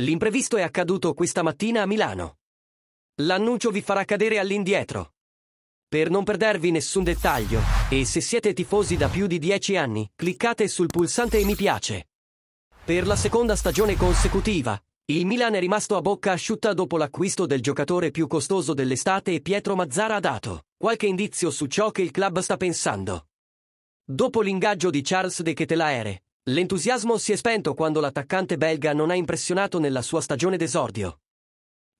L'imprevisto è accaduto questa mattina a Milano. L'annuncio vi farà cadere all'indietro. Per non perdervi nessun dettaglio, e se siete tifosi da più di 10 anni, cliccate sul pulsante mi piace. Per la seconda stagione consecutiva, il Milan è rimasto a bocca asciutta dopo l'acquisto del giocatore più costoso dell'estate e Pietro Mazzara ha dato qualche indizio su ciò che il club sta pensando. Dopo l'ingaggio di Charles De Ketelaere, L'entusiasmo si è spento quando l'attaccante belga non ha impressionato nella sua stagione d'esordio.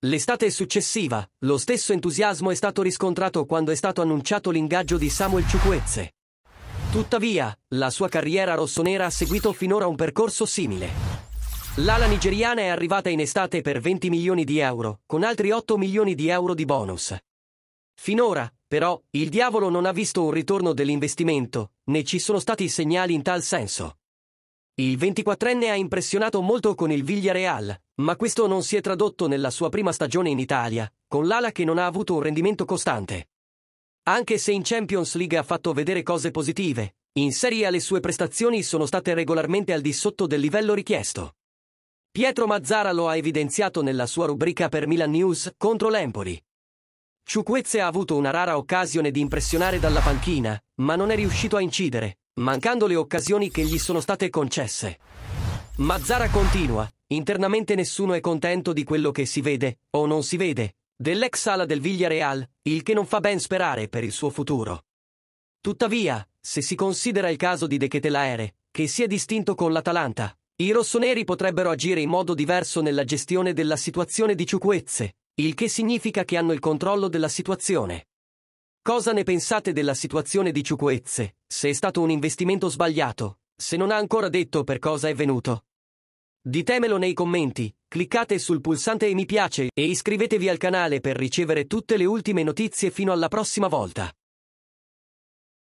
L'estate successiva, lo stesso entusiasmo è stato riscontrato quando è stato annunciato l'ingaggio di Samuel Ciucuezze. Tuttavia, la sua carriera rossonera ha seguito finora un percorso simile. L'ala nigeriana è arrivata in estate per 20 milioni di euro, con altri 8 milioni di euro di bonus. Finora, però, il diavolo non ha visto un ritorno dell'investimento, né ci sono stati segnali in tal senso. Il 24enne ha impressionato molto con il Villarreal, ma questo non si è tradotto nella sua prima stagione in Italia, con l'ala che non ha avuto un rendimento costante. Anche se in Champions League ha fatto vedere cose positive, in Serie A le sue prestazioni sono state regolarmente al di sotto del livello richiesto. Pietro Mazzara lo ha evidenziato nella sua rubrica per Milan News contro l'Empoli. Ciuquezze ha avuto una rara occasione di impressionare dalla panchina, ma non è riuscito a incidere, mancando le occasioni che gli sono state concesse. Mazzara continua. Internamente nessuno è contento di quello che si vede, o non si vede, dell'ex sala del Villareal, il che non fa ben sperare per il suo futuro. Tuttavia, se si considera il caso di De Ketelaere, che si è distinto con l'Atalanta, i rossoneri potrebbero agire in modo diverso nella gestione della situazione di Ciucuezze, il che significa che hanno il controllo della situazione. Cosa ne pensate della situazione di Ciucuezze? Se è stato un investimento sbagliato? Se non ha ancora detto per cosa è venuto? Ditemelo nei commenti, cliccate sul pulsante mi piace e iscrivetevi al canale per ricevere tutte le ultime notizie fino alla prossima volta.